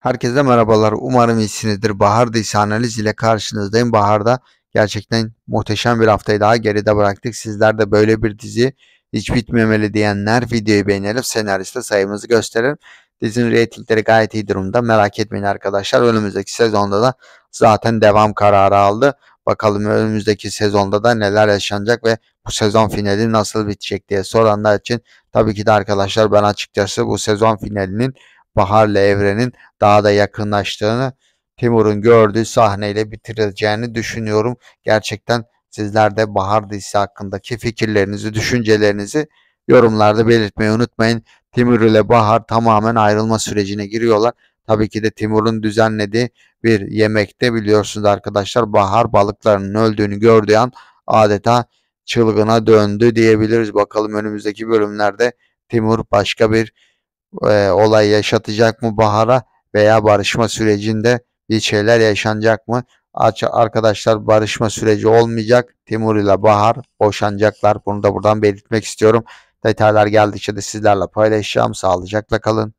Herkese merhabalar. Umarım iyisinizdir. Bahar Dizisi Analiz ile karşınızdayım. Bahar'da gerçekten muhteşem bir haftayı daha geride bıraktık. Sizler de böyle bir dizi hiç bitmemeli diyenler videoyu beğenelim. Senariste sayımızı gösterelim. Dizinin reytingleri gayet iyi durumda. Merak etmeyin arkadaşlar. Önümüzdeki sezonda da zaten devam kararı aldı. Bakalım önümüzdeki sezonda da neler yaşanacak ve bu sezon finali nasıl bitecek diye soranlar için tabii ki de arkadaşlar ben açıkçası bu sezon finalinin Bahar'la Evren'in daha da yakınlaştığını, Timur'un gördüğü sahneyle bitireceğini düşünüyorum. Gerçekten sizler de Bahar dizisi hakkındaki fikirlerinizi, düşüncelerinizi yorumlarda belirtmeyi unutmayın. Timur ile Bahar tamamen ayrılma sürecine giriyorlar. Tabii ki de Timur'un düzenlediği bir yemekte biliyorsunuz arkadaşlar Bahar balıklarının öldüğünü gördüğü an adeta çılgına döndü diyebiliriz. Bakalım önümüzdeki bölümlerde Timur başka bir e, olay yaşatacak mı Bahar'a veya barışma sürecinde bir şeyler yaşanacak mı? Arkadaşlar barışma süreci olmayacak. Timur ile Bahar boşanacaklar. Bunu da buradan belirtmek istiyorum. Detaylar geldikçe de sizlerle paylaşacağım. Sağlıcakla kalın.